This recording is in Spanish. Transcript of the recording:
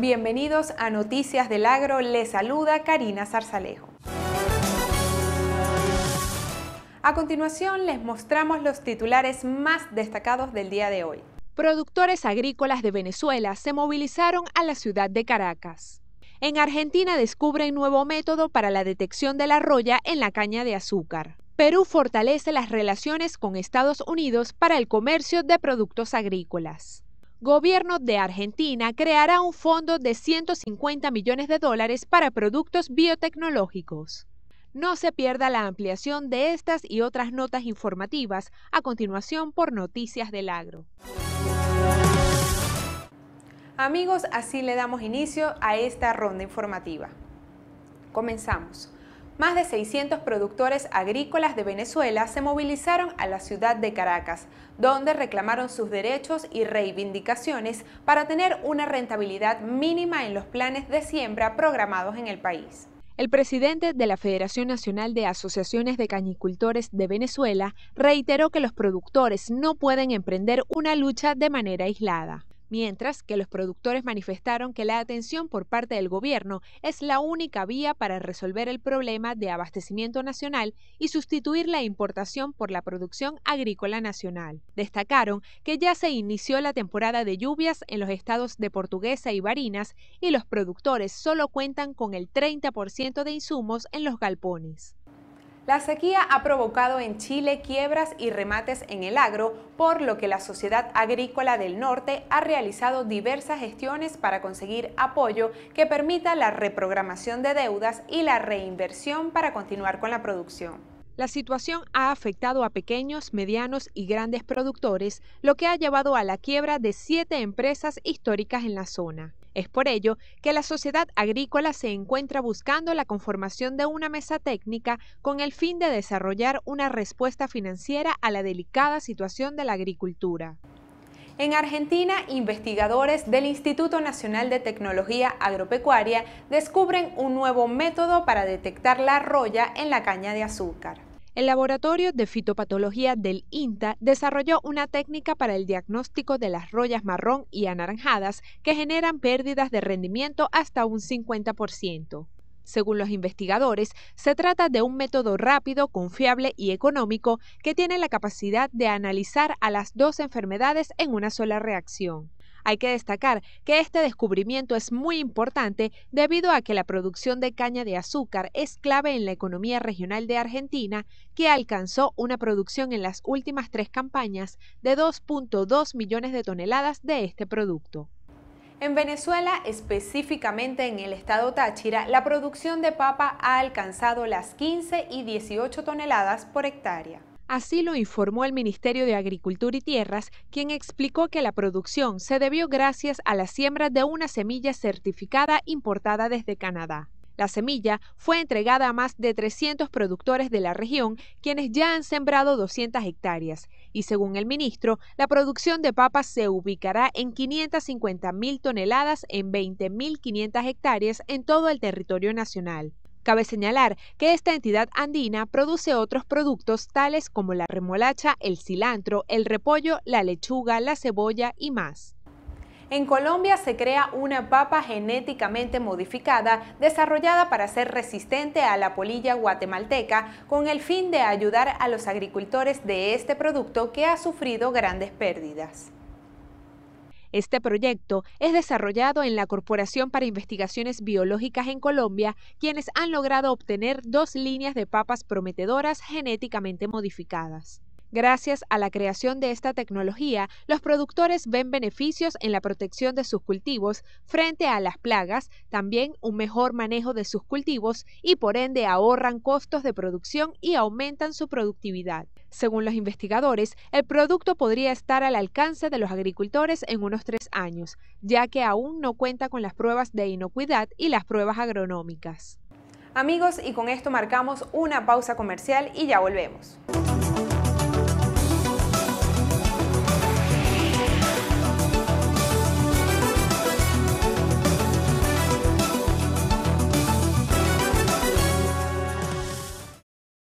bienvenidos a Noticias del Agro. Les saluda Karina Zarzalejo. A continuación les mostramos los titulares más destacados del día de hoy. Productores agrícolas de Venezuela se movilizaron a la ciudad de Caracas. En Argentina descubren nuevo método para la detección de la roya en la caña de azúcar. Perú fortalece las relaciones con Estados Unidos para el comercio de productos agrícolas. Gobierno de Argentina creará un fondo de 150 millones de dólares para productos biotecnológicos. No se pierda la ampliación de estas y otras notas informativas a continuación por Noticias del Agro. Amigos, así le damos inicio a esta ronda informativa. Comenzamos más de 600 productores agrícolas de Venezuela se movilizaron a la ciudad de Caracas, donde reclamaron sus derechos y reivindicaciones para tener una rentabilidad mínima en los planes de siembra programados en el país. El presidente de la Federación Nacional de Asociaciones de Cañicultores de Venezuela reiteró que los productores no pueden emprender una lucha de manera aislada mientras que los productores manifestaron que la atención por parte del gobierno es la única vía para resolver el problema de abastecimiento nacional y sustituir la importación por la producción agrícola nacional. Destacaron que ya se inició la temporada de lluvias en los estados de Portuguesa y Barinas y los productores solo cuentan con el 30% de insumos en los galpones. La sequía ha provocado en Chile quiebras y remates en el agro, por lo que la Sociedad Agrícola del Norte ha realizado diversas gestiones para conseguir apoyo que permita la reprogramación de deudas y la reinversión para continuar con la producción. La situación ha afectado a pequeños, medianos y grandes productores, lo que ha llevado a la quiebra de siete empresas históricas en la zona. Es por ello que la sociedad agrícola se encuentra buscando la conformación de una mesa técnica con el fin de desarrollar una respuesta financiera a la delicada situación de la agricultura. En Argentina, investigadores del Instituto Nacional de Tecnología Agropecuaria descubren un nuevo método para detectar la roya en la caña de azúcar. El Laboratorio de Fitopatología del INTA desarrolló una técnica para el diagnóstico de las rollas marrón y anaranjadas que generan pérdidas de rendimiento hasta un 50%. Según los investigadores, se trata de un método rápido, confiable y económico que tiene la capacidad de analizar a las dos enfermedades en una sola reacción. Hay que destacar que este descubrimiento es muy importante debido a que la producción de caña de azúcar es clave en la economía regional de Argentina, que alcanzó una producción en las últimas tres campañas de 2.2 millones de toneladas de este producto. En Venezuela, específicamente en el estado Táchira, la producción de papa ha alcanzado las 15 y 18 toneladas por hectárea. Así lo informó el Ministerio de Agricultura y Tierras, quien explicó que la producción se debió gracias a la siembra de una semilla certificada importada desde Canadá. La semilla fue entregada a más de 300 productores de la región, quienes ya han sembrado 200 hectáreas. Y según el ministro, la producción de papas se ubicará en 550 toneladas en 20.500 hectáreas en todo el territorio nacional. Cabe señalar que esta entidad andina produce otros productos tales como la remolacha, el cilantro, el repollo, la lechuga, la cebolla y más. En Colombia se crea una papa genéticamente modificada desarrollada para ser resistente a la polilla guatemalteca con el fin de ayudar a los agricultores de este producto que ha sufrido grandes pérdidas. Este proyecto es desarrollado en la Corporación para Investigaciones Biológicas en Colombia, quienes han logrado obtener dos líneas de papas prometedoras genéticamente modificadas. Gracias a la creación de esta tecnología, los productores ven beneficios en la protección de sus cultivos frente a las plagas, también un mejor manejo de sus cultivos y por ende ahorran costos de producción y aumentan su productividad. Según los investigadores, el producto podría estar al alcance de los agricultores en unos tres años, ya que aún no cuenta con las pruebas de inocuidad y las pruebas agronómicas. Amigos, y con esto marcamos una pausa comercial y ya volvemos.